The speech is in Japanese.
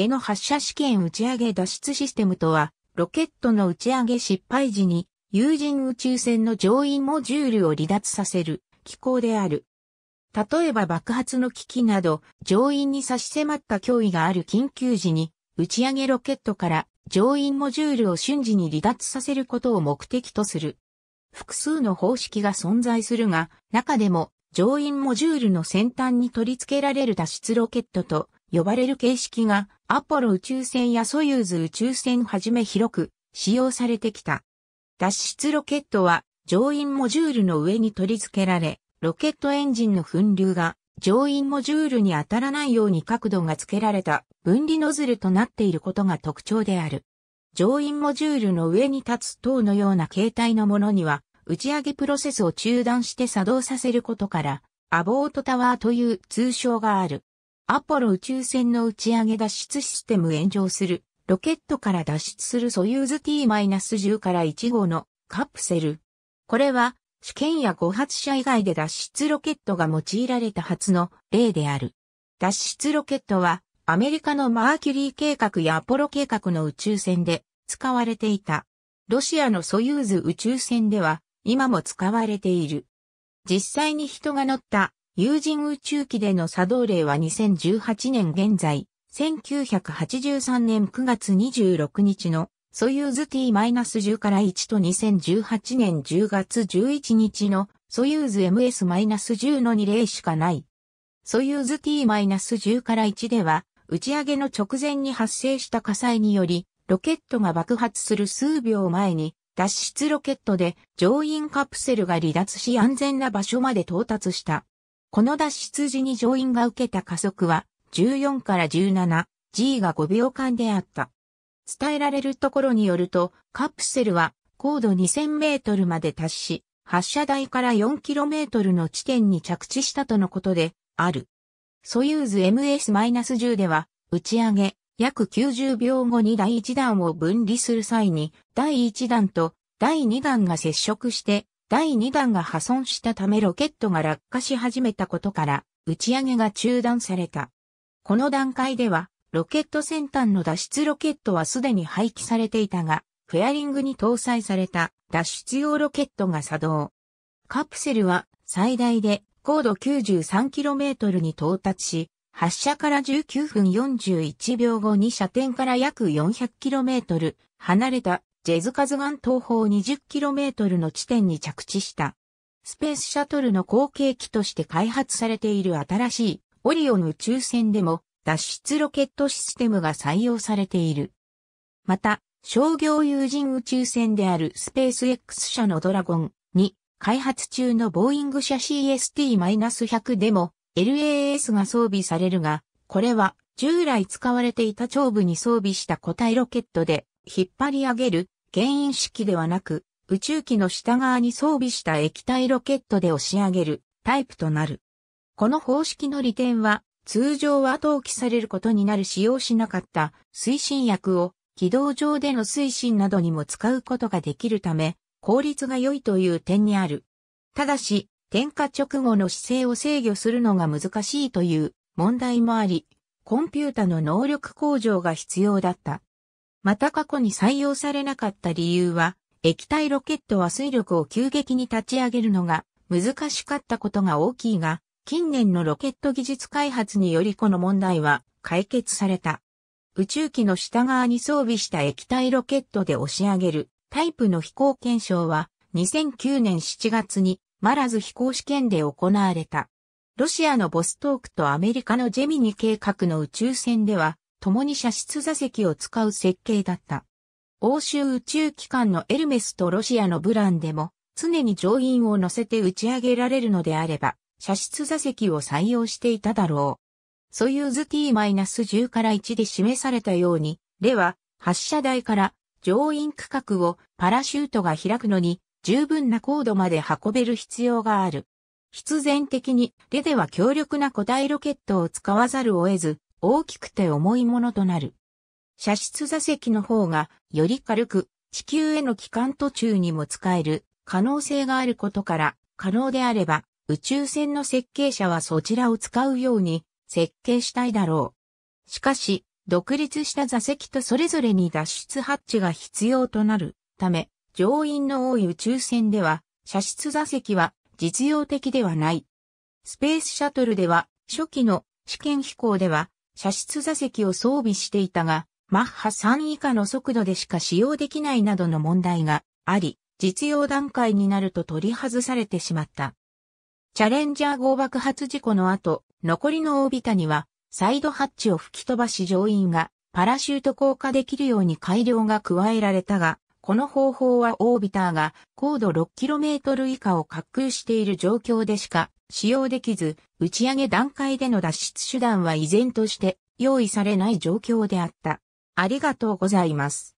での発射試験打ち上げ脱出システムとは、ロケットの打ち上げ失敗時に、有人宇宙船の乗員モジュールを離脱させる機構である。例えば爆発の危機など、乗員に差し迫った脅威がある緊急時に、打ち上げロケットから乗員モジュールを瞬時に離脱させることを目的とする。複数の方式が存在するが、中でも乗員モジュールの先端に取り付けられる脱出ロケットと呼ばれる形式がアポロ宇宙船やソユーズ宇宙船はじめ広く使用されてきた。脱出ロケットは乗員モジュールの上に取り付けられ、ロケットエンジンの噴流が乗員モジュールに当たらないように角度がつけられた分離ノズルとなっていることが特徴である。乗員モジュールの上に立つ塔のような形態のものには、打ち上げプロセスを中断して作動させることから、アボートタワーという通称がある。アポロ宇宙船の打ち上げ脱出システム炎上する、ロケットから脱出するソユーズ T-10 から1号のカプセル。これは、試験や誤発射以外で脱出ロケットが用いられた初の例である。脱出ロケットは、アメリカのマーキュリー計画やアポロ計画の宇宙船で使われていた。ロシアのソユーズ宇宙船では今も使われている。実際に人が乗った有人宇宙機での作動例は2018年現在、1983年9月26日のソユーズ T-10 から1と2018年10月11日のソユーズ MS-10 の2例しかない。ソユーズ T-10 から1では、打ち上げの直前に発生した火災により、ロケットが爆発する数秒前に、脱出ロケットで乗員カプセルが離脱し安全な場所まで到達した。この脱出時に乗員が受けた加速は14から 17G が5秒間であった。伝えられるところによると、カプセルは高度2000メートルまで達し、発射台から4キロメートルの地点に着地したとのことで、ある。ソユーズ MS-10 では、打ち上げ、約90秒後に第1弾を分離する際に、第1弾と第2弾が接触して、第2弾が破損したためロケットが落下し始めたことから打ち上げが中断された。この段階ではロケット先端の脱出ロケットはすでに廃棄されていたが、フェアリングに搭載された脱出用ロケットが作動。カプセルは最大で高度 93km に到達し、発射から19分41秒後に射点から約 400km 離れたジェズカズガン東方 20km の地点に着地した。スペースシャトルの後継機として開発されている新しいオリオン宇宙船でも脱出ロケットシステムが採用されている。また、商業有人宇宙船であるスペース X 社のドラゴンに開発中のボーイング社 CST-100 でも LAS が装備されるが、これは従来使われていた長部に装備した固体ロケットで引っ張り上げる、牽引式ではなく、宇宙機の下側に装備した液体ロケットで押し上げるタイプとなる。この方式の利点は、通常は投棄されることになる使用しなかった推進薬を軌道上での推進などにも使うことができるため、効率が良いという点にある。ただし、点火直後の姿勢を制御するのが難しいという問題もあり、コンピュータの能力向上が必要だった。また過去に採用されなかった理由は、液体ロケットは水力を急激に立ち上げるのが難しかったことが大きいが、近年のロケット技術開発によりこの問題は解決された。宇宙機の下側に装備した液体ロケットで押し上げるタイプの飛行検証は2009年7月にマラズ飛行試験で行われた。ロシアのボストークとアメリカのジェミニ計画の宇宙船では共に射出座席を使う設計だった。欧州宇宙機関のエルメスとロシアのブランでも常に乗員を乗せて打ち上げられるのであれば、射出座席を採用していただろう。ソユーズ T-10 から1で示されたように、レは発射台から乗員区画をパラシュートが開くのに十分な高度まで運べる必要がある。必然的に、レでは強力な固体ロケットを使わざるを得ず、大きくて重いものとなる。射出座席の方がより軽く地球への帰還途中にも使える可能性があることから可能であれば宇宙船の設計者はそちらを使うように設計したいだろう。しかし独立した座席とそれぞれに脱出ハッチが必要となるため乗員の多い宇宙船では射出座席は実用的ではない。スペースシャトルでは初期の試験飛行では射出座席を装備していたが、マッハ3以下の速度でしか使用できないなどの問題があり、実用段階になると取り外されてしまった。チャレンジャー号爆発事故の後、残りのオービタには、サイドハッチを吹き飛ばし乗員がパラシュート降下できるように改良が加えられたが、この方法はオービターが高度 6km 以下を滑空している状況でしか使用できず、打ち上げ段階での脱出手段は依然として用意されない状況であった。ありがとうございます。